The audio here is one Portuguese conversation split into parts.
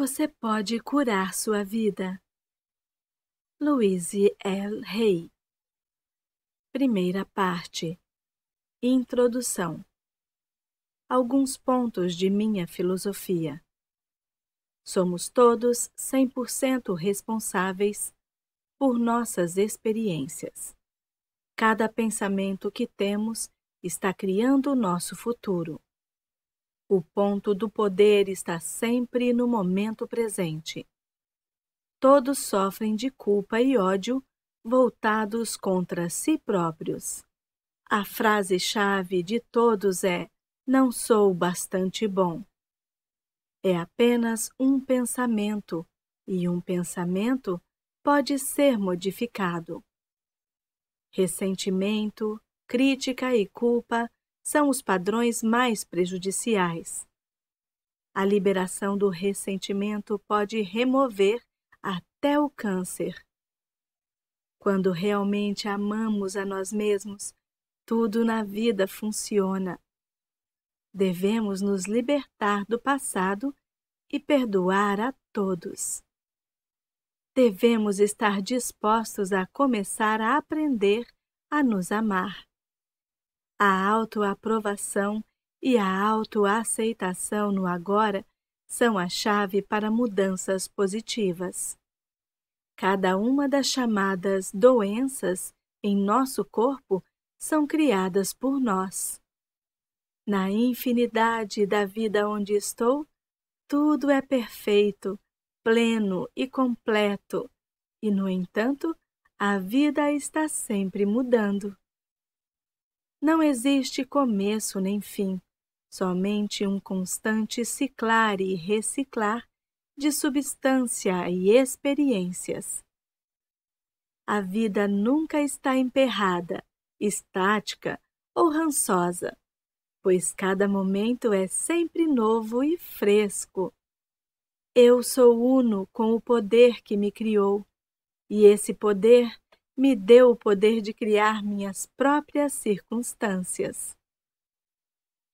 Você pode curar sua vida. Louise L. Hay Primeira parte Introdução Alguns pontos de minha filosofia. Somos todos 100% responsáveis por nossas experiências. Cada pensamento que temos está criando o nosso futuro. O ponto do poder está sempre no momento presente. Todos sofrem de culpa e ódio voltados contra si próprios. A frase-chave de todos é: Não sou bastante bom. É apenas um pensamento, e um pensamento pode ser modificado. Ressentimento, crítica e culpa são os padrões mais prejudiciais. A liberação do ressentimento pode remover até o câncer. Quando realmente amamos a nós mesmos, tudo na vida funciona. Devemos nos libertar do passado e perdoar a todos. Devemos estar dispostos a começar a aprender a nos amar a autoaprovação e a autoaceitação no agora são a chave para mudanças positivas. Cada uma das chamadas doenças em nosso corpo são criadas por nós. Na infinidade da vida onde estou, tudo é perfeito, pleno e completo, e, no entanto, a vida está sempre mudando. Não existe começo nem fim, somente um constante ciclar e reciclar de substância e experiências. A vida nunca está emperrada, estática ou rançosa, pois cada momento é sempre novo e fresco. Eu sou uno com o poder que me criou, e esse poder me deu o poder de criar minhas próprias circunstâncias.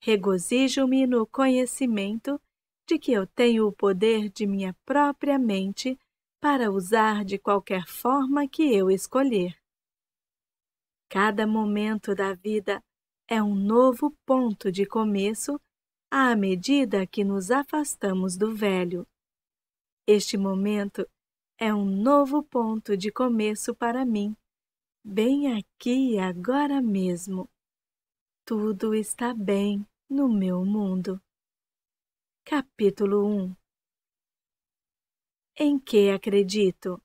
Regozijo-me no conhecimento de que eu tenho o poder de minha própria mente para usar de qualquer forma que eu escolher. Cada momento da vida é um novo ponto de começo à medida que nos afastamos do velho. Este momento é um novo ponto de começo para mim, bem aqui agora mesmo. Tudo está bem no meu mundo. Capítulo 1 Em que acredito?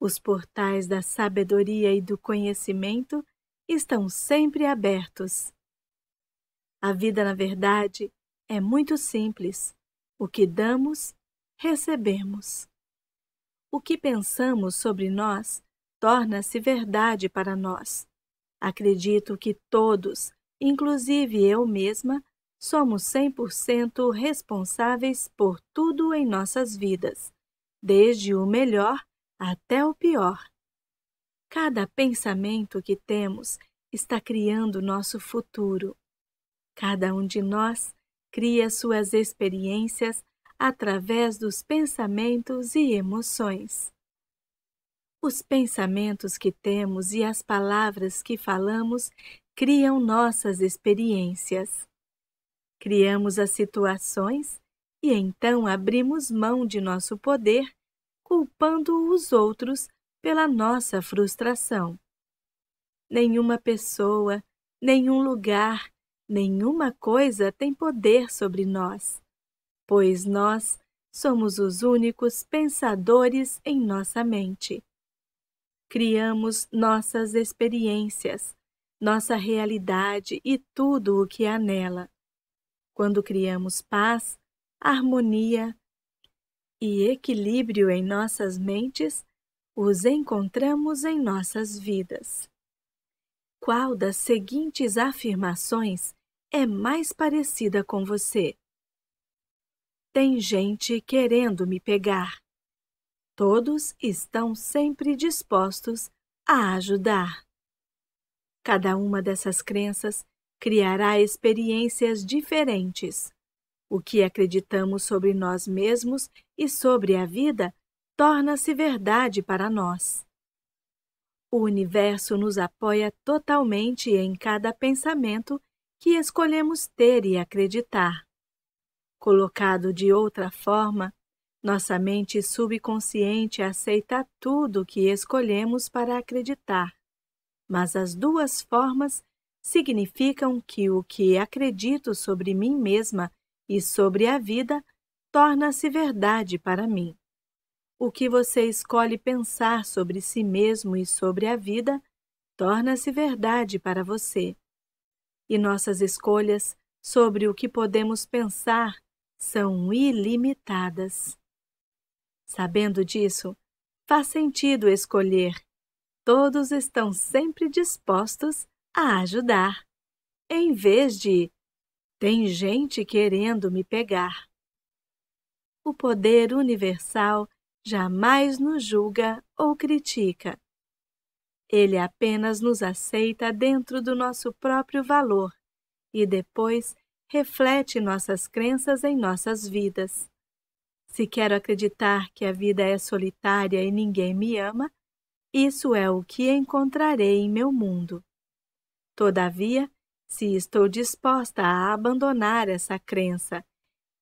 Os portais da sabedoria e do conhecimento estão sempre abertos. A vida, na verdade, é muito simples. O que damos, recebemos. O que pensamos sobre nós torna-se verdade para nós. Acredito que todos, inclusive eu mesma, somos 100% responsáveis por tudo em nossas vidas, desde o melhor até o pior. Cada pensamento que temos está criando nosso futuro. Cada um de nós cria suas experiências através dos pensamentos e emoções. Os pensamentos que temos e as palavras que falamos criam nossas experiências. Criamos as situações e então abrimos mão de nosso poder, culpando os outros pela nossa frustração. Nenhuma pessoa, nenhum lugar, nenhuma coisa tem poder sobre nós pois nós somos os únicos pensadores em nossa mente. Criamos nossas experiências, nossa realidade e tudo o que há nela. Quando criamos paz, harmonia e equilíbrio em nossas mentes, os encontramos em nossas vidas. Qual das seguintes afirmações é mais parecida com você? Tem gente querendo me pegar. Todos estão sempre dispostos a ajudar. Cada uma dessas crenças criará experiências diferentes. O que acreditamos sobre nós mesmos e sobre a vida torna-se verdade para nós. O universo nos apoia totalmente em cada pensamento que escolhemos ter e acreditar. Colocado de outra forma, nossa mente subconsciente aceita tudo o que escolhemos para acreditar, mas as duas formas significam que o que acredito sobre mim mesma e sobre a vida torna-se verdade para mim. O que você escolhe pensar sobre si mesmo e sobre a vida torna-se verdade para você. E nossas escolhas sobre o que podemos pensar são ilimitadas. Sabendo disso, faz sentido escolher. Todos estão sempre dispostos a ajudar, em vez de tem gente querendo me pegar. O poder universal jamais nos julga ou critica. Ele apenas nos aceita dentro do nosso próprio valor e depois reflete nossas crenças em nossas vidas. Se quero acreditar que a vida é solitária e ninguém me ama, isso é o que encontrarei em meu mundo. Todavia, se estou disposta a abandonar essa crença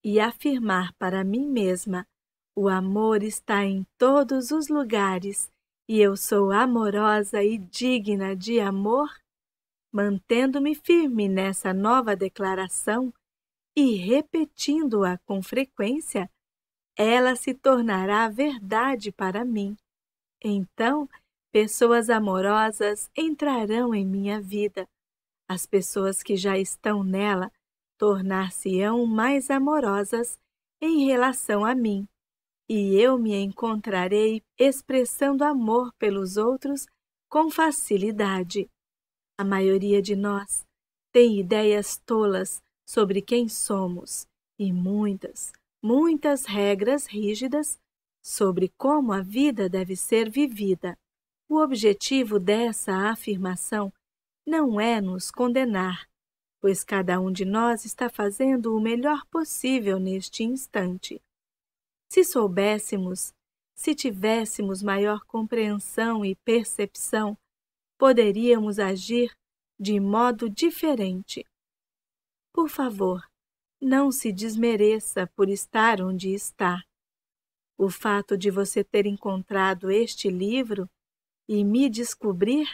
e afirmar para mim mesma: o amor está em todos os lugares e eu sou amorosa e digna de amor, mantendo-me firme nessa nova declaração e repetindo-a com frequência, ela se tornará verdade para mim. Então, pessoas amorosas entrarão em minha vida. As pessoas que já estão nela tornar-se-ão mais amorosas em relação a mim, e eu me encontrarei expressando amor pelos outros com facilidade. A maioria de nós tem ideias tolas sobre quem somos e muitas, muitas regras rígidas sobre como a vida deve ser vivida. O objetivo dessa afirmação não é nos condenar, pois cada um de nós está fazendo o melhor possível neste instante. Se soubéssemos, se tivéssemos maior compreensão e percepção poderíamos agir de modo diferente. Por favor, não se desmereça por estar onde está. O fato de você ter encontrado este livro e me descobrir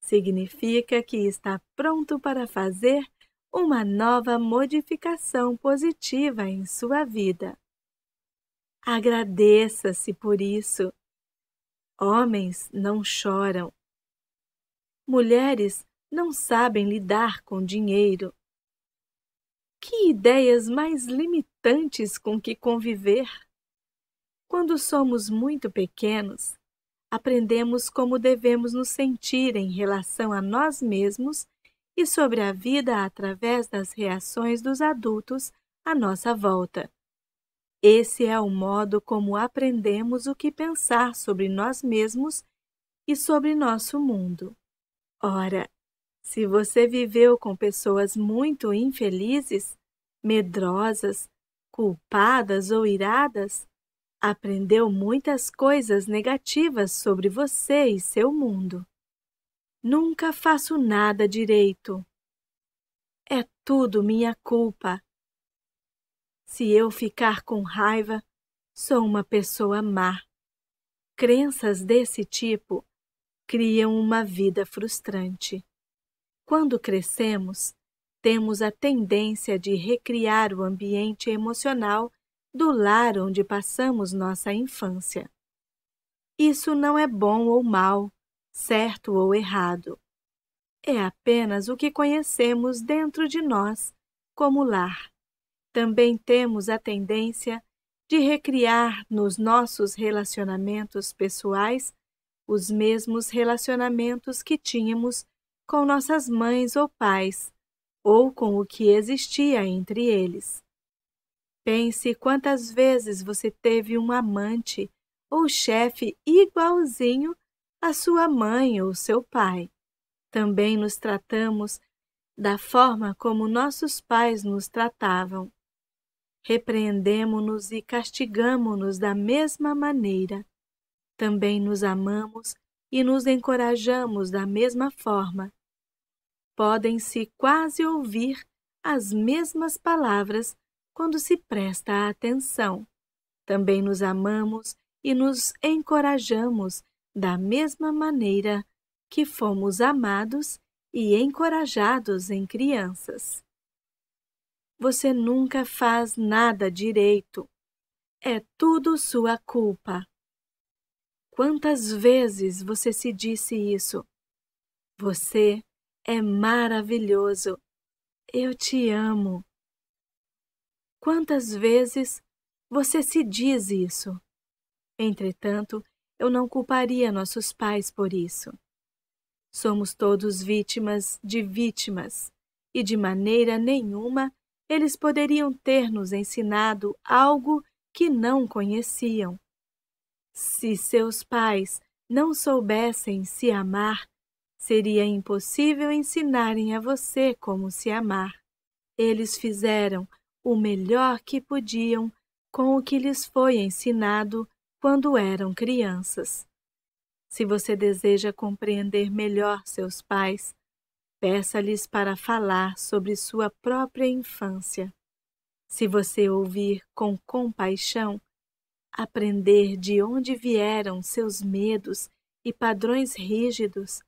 significa que está pronto para fazer uma nova modificação positiva em sua vida. Agradeça-se por isso. Homens não choram, Mulheres não sabem lidar com dinheiro. Que ideias mais limitantes com que conviver! Quando somos muito pequenos, aprendemos como devemos nos sentir em relação a nós mesmos e sobre a vida através das reações dos adultos à nossa volta. Esse é o modo como aprendemos o que pensar sobre nós mesmos e sobre nosso mundo. Ora, se você viveu com pessoas muito infelizes, medrosas, culpadas ou iradas, aprendeu muitas coisas negativas sobre você e seu mundo. Nunca faço nada direito. É tudo minha culpa. Se eu ficar com raiva, sou uma pessoa má. Crenças desse tipo criam uma vida frustrante. Quando crescemos, temos a tendência de recriar o ambiente emocional do lar onde passamos nossa infância. Isso não é bom ou mal, certo ou errado. É apenas o que conhecemos dentro de nós como lar. Também temos a tendência de recriar nos nossos relacionamentos pessoais os mesmos relacionamentos que tínhamos com nossas mães ou pais, ou com o que existia entre eles. Pense quantas vezes você teve um amante ou chefe igualzinho à sua mãe ou seu pai. Também nos tratamos da forma como nossos pais nos tratavam. Repreendemo-nos e castigamo-nos da mesma maneira também nos amamos e nos encorajamos da mesma forma. Podem-se quase ouvir as mesmas palavras quando se presta atenção. Também nos amamos e nos encorajamos da mesma maneira que fomos amados e encorajados em crianças. Você nunca faz nada direito. É tudo sua culpa. Quantas vezes você se disse isso? Você é maravilhoso. Eu te amo. Quantas vezes você se diz isso? Entretanto, eu não culparia nossos pais por isso. Somos todos vítimas de vítimas, e de maneira nenhuma eles poderiam ter nos ensinado algo que não conheciam. Se seus pais não soubessem se amar, seria impossível ensinarem a você como se amar. Eles fizeram o melhor que podiam com o que lhes foi ensinado quando eram crianças. Se você deseja compreender melhor seus pais, peça-lhes para falar sobre sua própria infância. Se você ouvir com compaixão, aprender de onde vieram seus medos e padrões rígidos.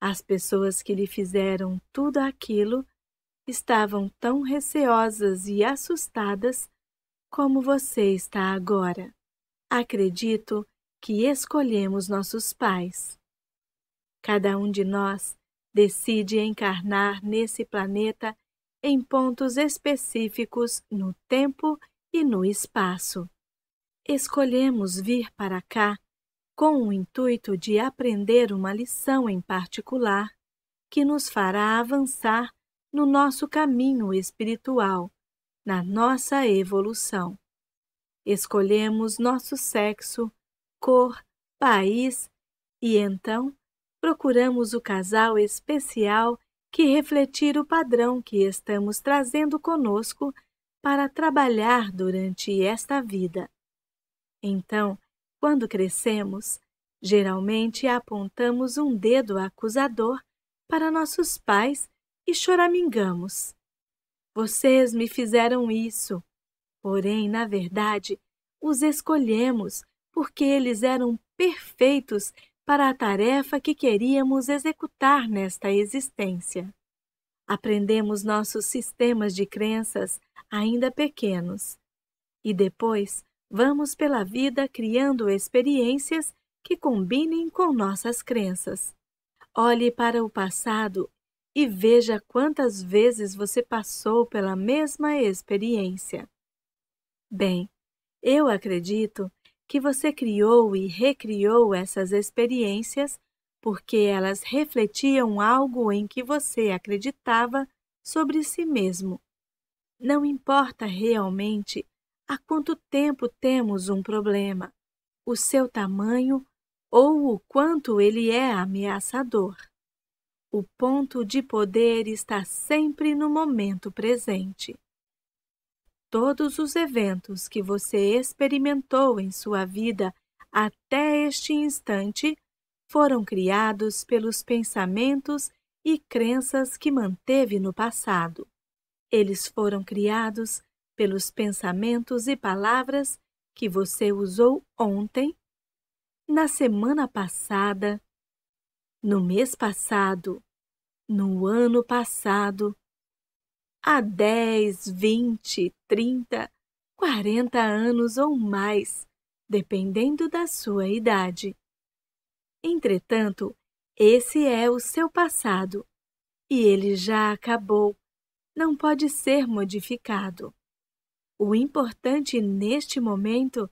As pessoas que lhe fizeram tudo aquilo estavam tão receosas e assustadas como você está agora. Acredito que escolhemos nossos pais. Cada um de nós decide encarnar nesse planeta em pontos específicos no tempo e no espaço escolhemos vir para cá com o intuito de aprender uma lição em particular que nos fará avançar no nosso caminho espiritual, na nossa evolução. Escolhemos nosso sexo, cor, país e então procuramos o casal especial que refletir o padrão que estamos trazendo conosco para trabalhar durante esta vida. Então, quando crescemos, geralmente apontamos um dedo acusador para nossos pais e choramingamos. Vocês me fizeram isso. Porém, na verdade, os escolhemos porque eles eram perfeitos para a tarefa que queríamos executar nesta existência. Aprendemos nossos sistemas de crenças ainda pequenos e depois Vamos pela vida criando experiências que combinem com nossas crenças. Olhe para o passado e veja quantas vezes você passou pela mesma experiência. Bem, eu acredito que você criou e recriou essas experiências porque elas refletiam algo em que você acreditava sobre si mesmo. Não importa realmente Há quanto tempo temos um problema? O seu tamanho ou o quanto ele é ameaçador? O ponto de poder está sempre no momento presente. Todos os eventos que você experimentou em sua vida até este instante foram criados pelos pensamentos e crenças que manteve no passado. Eles foram criados pelos pensamentos e palavras que você usou ontem, na semana passada, no mês passado, no ano passado, há 10, 20, 30, 40 anos ou mais, dependendo da sua idade. Entretanto, esse é o seu passado e ele já acabou, não pode ser modificado. O importante neste momento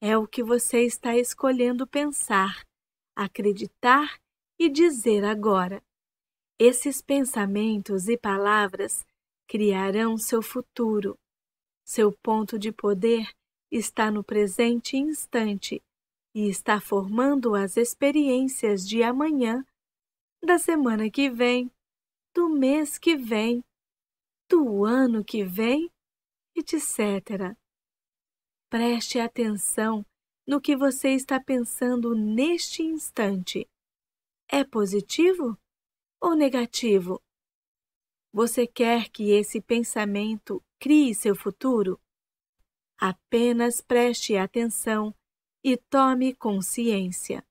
é o que você está escolhendo pensar, acreditar e dizer agora. Esses pensamentos e palavras criarão seu futuro. Seu ponto de poder está no presente instante e está formando as experiências de amanhã, da semana que vem, do mês que vem, do ano que vem etc. Preste atenção no que você está pensando neste instante. É positivo ou negativo? Você quer que esse pensamento crie seu futuro? Apenas preste atenção e tome consciência.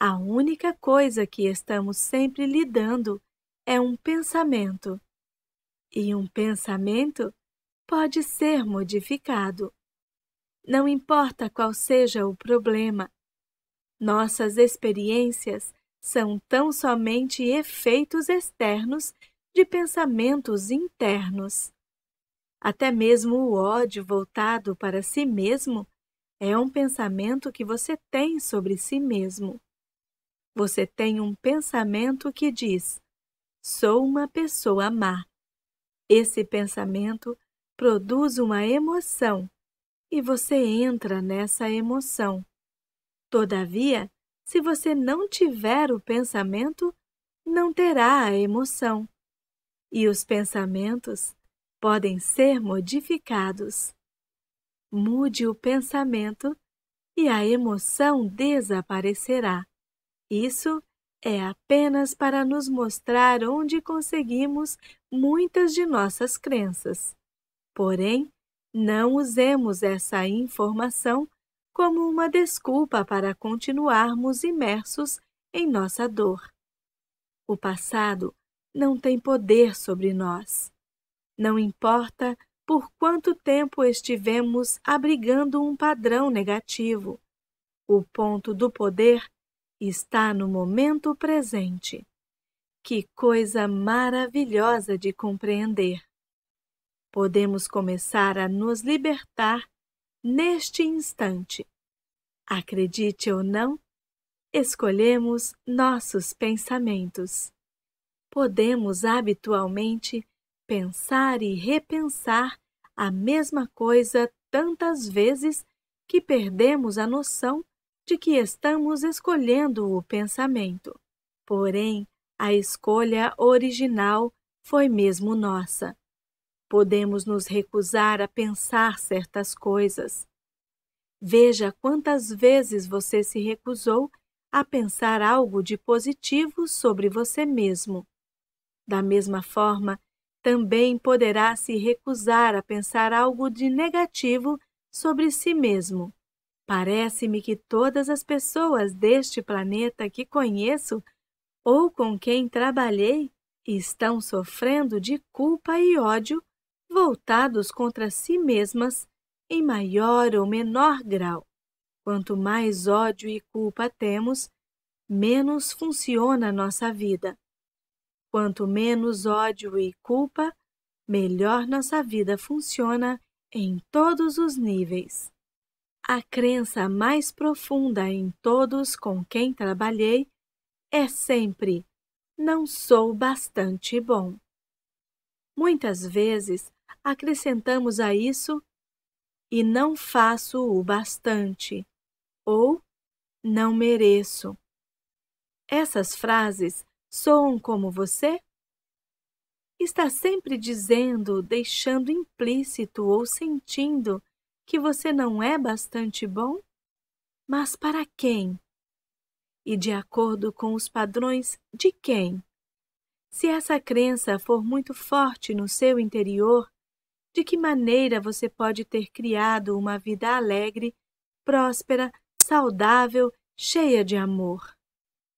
A única coisa que estamos sempre lidando é um pensamento. E um pensamento pode ser modificado. Não importa qual seja o problema, nossas experiências são tão somente efeitos externos de pensamentos internos. Até mesmo o ódio voltado para si mesmo é um pensamento que você tem sobre si mesmo. Você tem um pensamento que diz: sou uma pessoa má. Esse pensamento produz uma emoção e você entra nessa emoção. Todavia, se você não tiver o pensamento, não terá a emoção. E os pensamentos podem ser modificados. Mude o pensamento e a emoção desaparecerá. Isso é apenas para nos mostrar onde conseguimos muitas de nossas crenças. Porém, não usemos essa informação como uma desculpa para continuarmos imersos em nossa dor. O passado não tem poder sobre nós. Não importa por quanto tempo estivemos abrigando um padrão negativo. O ponto do poder está no momento presente. Que coisa maravilhosa de compreender! podemos começar a nos libertar neste instante. Acredite ou não, escolhemos nossos pensamentos. Podemos habitualmente pensar e repensar a mesma coisa tantas vezes que perdemos a noção de que estamos escolhendo o pensamento. Porém, a escolha original foi mesmo nossa. Podemos nos recusar a pensar certas coisas. Veja quantas vezes você se recusou a pensar algo de positivo sobre você mesmo. Da mesma forma, também poderá se recusar a pensar algo de negativo sobre si mesmo. Parece-me que todas as pessoas deste planeta que conheço ou com quem trabalhei estão sofrendo de culpa e ódio voltados contra si mesmas em maior ou menor grau. Quanto mais ódio e culpa temos, menos funciona a nossa vida. Quanto menos ódio e culpa, melhor nossa vida funciona em todos os níveis. A crença mais profunda em todos com quem trabalhei é sempre: não sou bastante bom. Muitas vezes acrescentamos a isso e não faço o bastante ou não mereço. Essas frases soam como você? Está sempre dizendo, deixando implícito ou sentindo que você não é bastante bom? Mas para quem? E de acordo com os padrões de quem? Se essa crença for muito forte no seu interior, de que maneira você pode ter criado uma vida alegre, próspera, saudável, cheia de amor.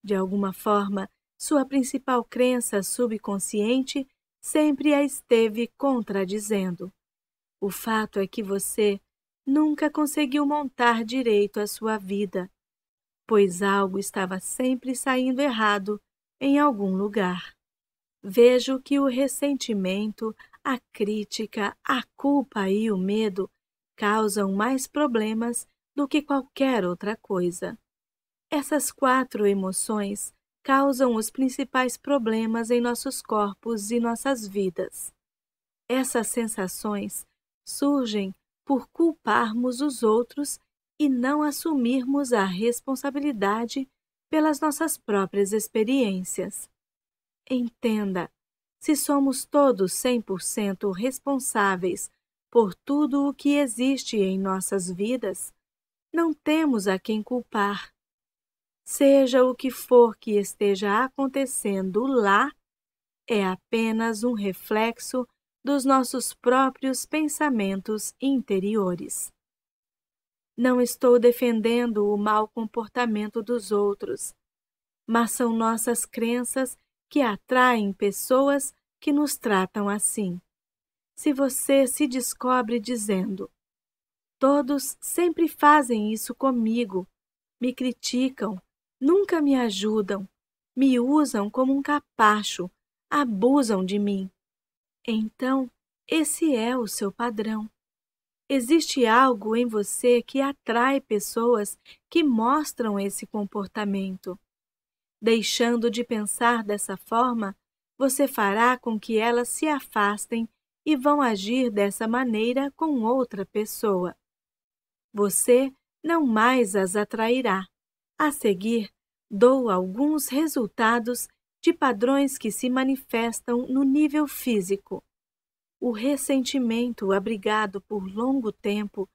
De alguma forma, sua principal crença subconsciente sempre a esteve contradizendo. O fato é que você nunca conseguiu montar direito a sua vida, pois algo estava sempre saindo errado em algum lugar. Vejo que o ressentimento, a crítica, a culpa e o medo causam mais problemas do que qualquer outra coisa. Essas quatro emoções causam os principais problemas em nossos corpos e nossas vidas. Essas sensações surgem por culparmos os outros e não assumirmos a responsabilidade pelas nossas próprias experiências. Entenda se somos todos 100% responsáveis por tudo o que existe em nossas vidas, não temos a quem culpar. Seja o que for que esteja acontecendo lá, é apenas um reflexo dos nossos próprios pensamentos interiores. Não estou defendendo o mau comportamento dos outros, mas são nossas crenças que atraem pessoas que nos tratam assim. Se você se descobre dizendo: Todos sempre fazem isso comigo, me criticam, nunca me ajudam, me usam como um capacho, abusam de mim. Então, esse é o seu padrão. Existe algo em você que atrai pessoas que mostram esse comportamento. Deixando de pensar dessa forma, você fará com que elas se afastem e vão agir dessa maneira com outra pessoa. Você não mais as atrairá. A seguir, dou alguns resultados de padrões que se manifestam no nível físico. O ressentimento abrigado por longo tempo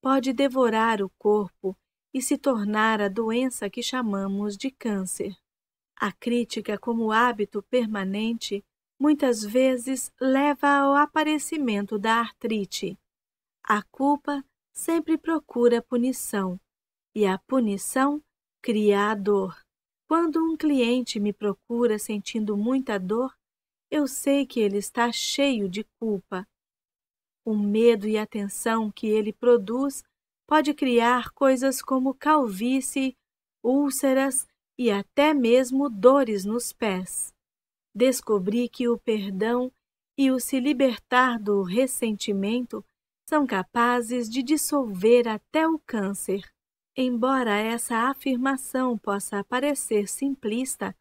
pode devorar o corpo e se tornar a doença que chamamos de câncer. A crítica, como hábito permanente, muitas vezes leva ao aparecimento da artrite. A culpa sempre procura punição, e a punição cria a dor. Quando um cliente me procura sentindo muita dor, eu sei que ele está cheio de culpa. O medo e a tensão que ele produz pode criar coisas como calvície, úlceras e até mesmo dores nos pés. Descobri que o perdão e o se libertar do ressentimento são capazes de dissolver até o câncer. Embora essa afirmação possa parecer simplista,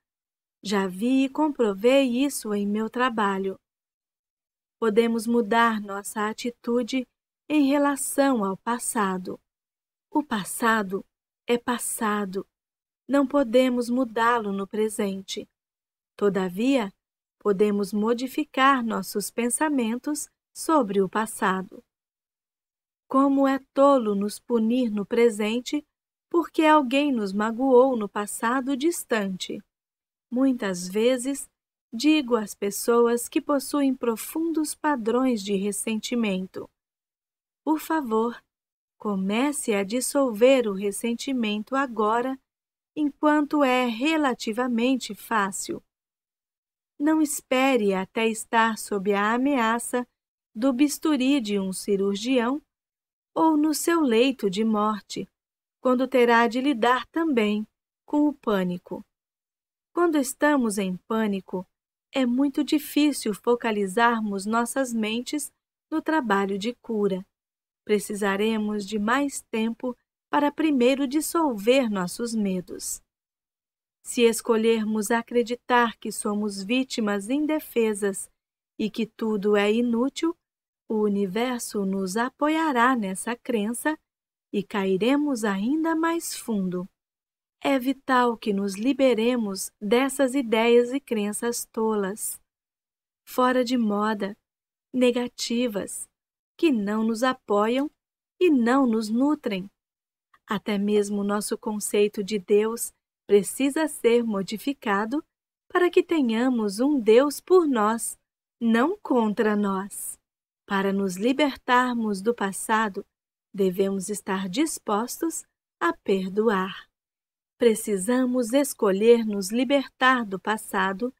já vi e comprovei isso em meu trabalho. Podemos mudar nossa atitude em relação ao passado. O passado é passado não podemos mudá-lo no presente. Todavia, podemos modificar nossos pensamentos sobre o passado. Como é tolo nos punir no presente porque alguém nos magoou no passado distante. Muitas vezes, digo às pessoas que possuem profundos padrões de ressentimento: Por favor, comece a dissolver o ressentimento agora enquanto é relativamente fácil. Não espere até estar sob a ameaça do bisturi de um cirurgião ou no seu leito de morte, quando terá de lidar também com o pânico. Quando estamos em pânico, é muito difícil focalizarmos nossas mentes no trabalho de cura. Precisaremos de mais tempo para primeiro dissolver nossos medos. Se escolhermos acreditar que somos vítimas indefesas e que tudo é inútil, o universo nos apoiará nessa crença e cairemos ainda mais fundo. É vital que nos liberemos dessas ideias e crenças tolas, fora de moda, negativas, que não nos apoiam e não nos nutrem. Até mesmo nosso conceito de Deus precisa ser modificado para que tenhamos um Deus por nós, não contra nós. Para nos libertarmos do passado, devemos estar dispostos a perdoar. Precisamos escolher nos libertar do passado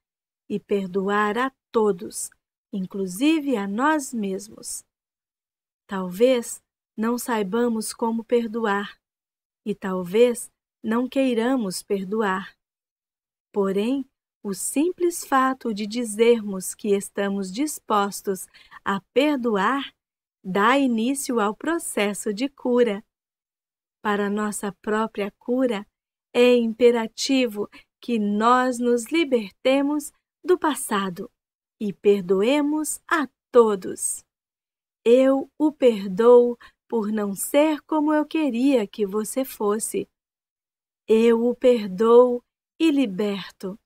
e perdoar a todos, inclusive a nós mesmos. Talvez não saibamos como perdoar, e talvez não queiramos perdoar. Porém, o simples fato de dizermos que estamos dispostos a perdoar dá início ao processo de cura. Para nossa própria cura, é imperativo que nós nos libertemos do passado e perdoemos a todos. Eu o perdoo por não ser como eu queria que você fosse. Eu o perdoo e liberto.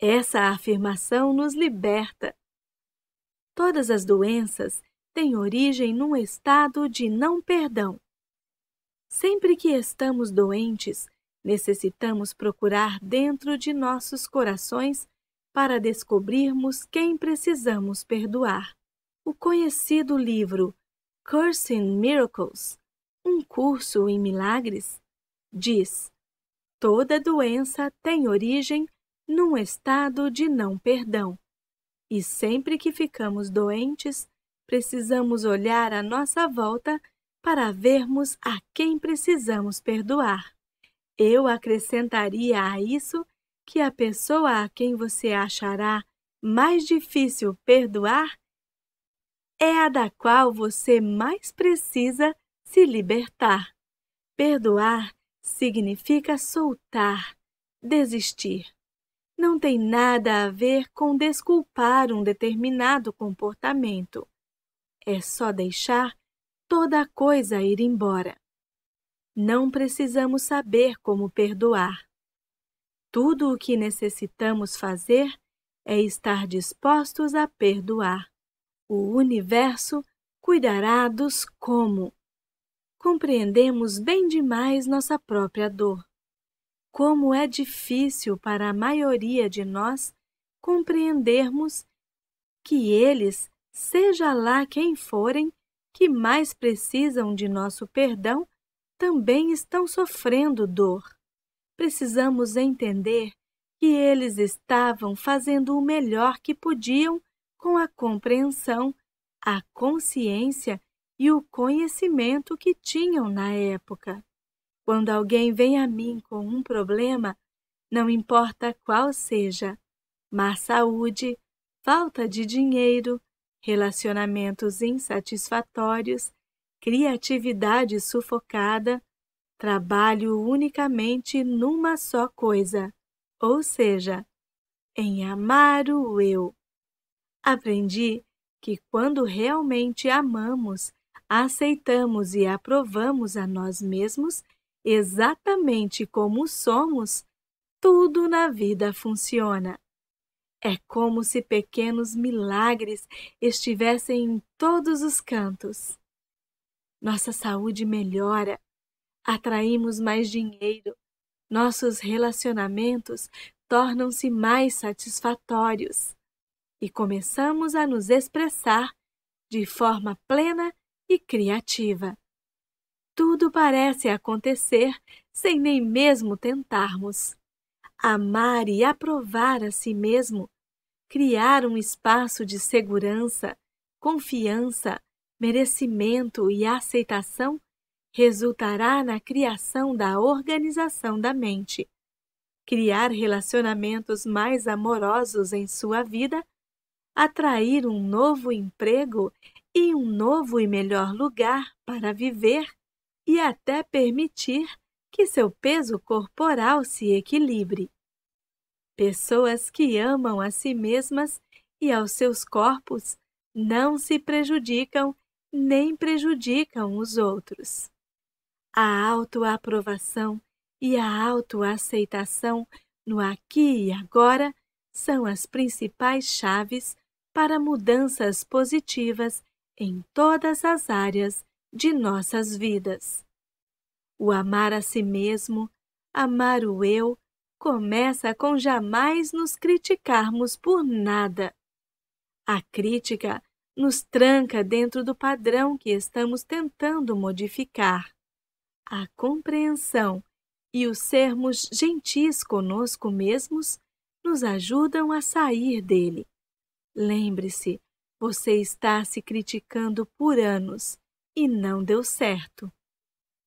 Essa afirmação nos liberta. Todas as doenças têm origem num estado de não perdão. Sempre que estamos doentes, necessitamos procurar dentro de nossos corações para descobrirmos quem precisamos perdoar. O conhecido livro Course in Miracles, um curso em milagres, diz: toda doença tem origem num estado de não perdão. E sempre que ficamos doentes, precisamos olhar à nossa volta para vermos a quem precisamos perdoar. Eu acrescentaria a isso que a pessoa a quem você achará mais difícil perdoar é a da qual você mais precisa se libertar. Perdoar significa soltar, desistir. Não tem nada a ver com desculpar um determinado comportamento. É só deixar toda coisa ir embora. Não precisamos saber como perdoar. Tudo o que necessitamos fazer é estar dispostos a perdoar. O universo cuidará dos como. Compreendemos bem demais nossa própria dor. Como é difícil para a maioria de nós compreendermos que eles, seja lá quem forem, que mais precisam de nosso perdão, também estão sofrendo dor. Precisamos entender que eles estavam fazendo o melhor que podiam com a compreensão, a consciência e o conhecimento que tinham na época. Quando alguém vem a mim com um problema, não importa qual seja, má saúde, falta de dinheiro, relacionamentos insatisfatórios, criatividade sufocada, trabalho unicamente numa só coisa, ou seja, em amar o eu. Aprendi que quando realmente amamos, aceitamos e aprovamos a nós mesmos exatamente como somos, tudo na vida funciona. É como se pequenos milagres estivessem em todos os cantos. Nossa saúde melhora, atraímos mais dinheiro, nossos relacionamentos tornam-se mais satisfatórios, e começamos a nos expressar de forma plena e criativa. Tudo parece acontecer sem nem mesmo tentarmos. Amar e aprovar a si mesmo, criar um espaço de segurança, confiança, merecimento e aceitação resultará na criação da organização da mente. Criar relacionamentos mais amorosos em sua vida atrair um novo emprego e um novo e melhor lugar para viver e até permitir que seu peso corporal se equilibre. Pessoas que amam a si mesmas e aos seus corpos não se prejudicam nem prejudicam os outros. A autoaprovação e a autoaceitação no aqui e agora são as principais chaves para mudanças positivas em todas as áreas de nossas vidas. O amar a si mesmo, amar o eu, começa com jamais nos criticarmos por nada. A crítica nos tranca dentro do padrão que estamos tentando modificar. A compreensão e os sermos gentis conosco mesmos nos ajudam a sair dele. Lembre-se, você está se criticando por anos e não deu certo.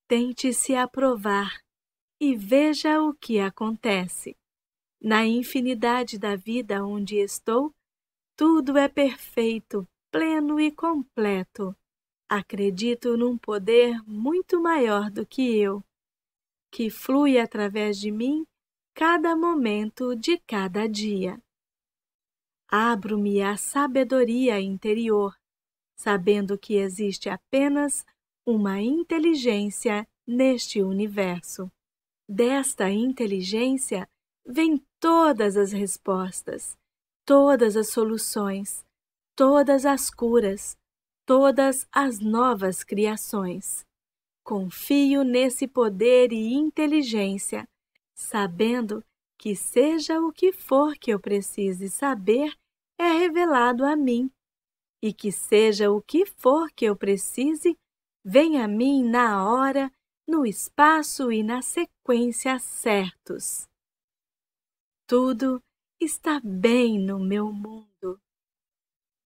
Tente se aprovar e veja o que acontece. Na infinidade da vida onde estou, tudo é perfeito, pleno e completo. Acredito num poder muito maior do que eu, que flui através de mim cada momento de cada dia. Abro-me à sabedoria interior, sabendo que existe apenas uma inteligência neste universo. Desta inteligência vêm todas as respostas, todas as soluções, todas as curas, todas as novas criações. Confio nesse poder e inteligência, sabendo que seja o que for que eu precise saber é revelado a mim, e que seja o que for que eu precise, venha a mim na hora, no espaço e na sequência certos. Tudo está bem no meu mundo.